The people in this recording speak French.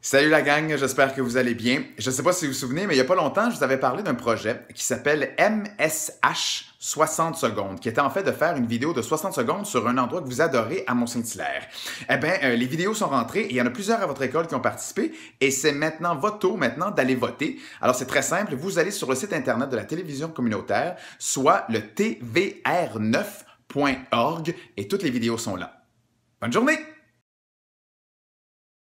Salut la gang, j'espère que vous allez bien. Je ne sais pas si vous vous souvenez, mais il n'y a pas longtemps, je vous avais parlé d'un projet qui s'appelle MSH 60 secondes, qui était en fait de faire une vidéo de 60 secondes sur un endroit que vous adorez à Mont-Saint-Hilaire. Eh bien, euh, les vidéos sont rentrées et il y en a plusieurs à votre école qui ont participé et c'est maintenant votre tour maintenant d'aller voter. Alors, c'est très simple, vous allez sur le site internet de la télévision communautaire, soit le tvr9.org et toutes les vidéos sont là. Bonne journée!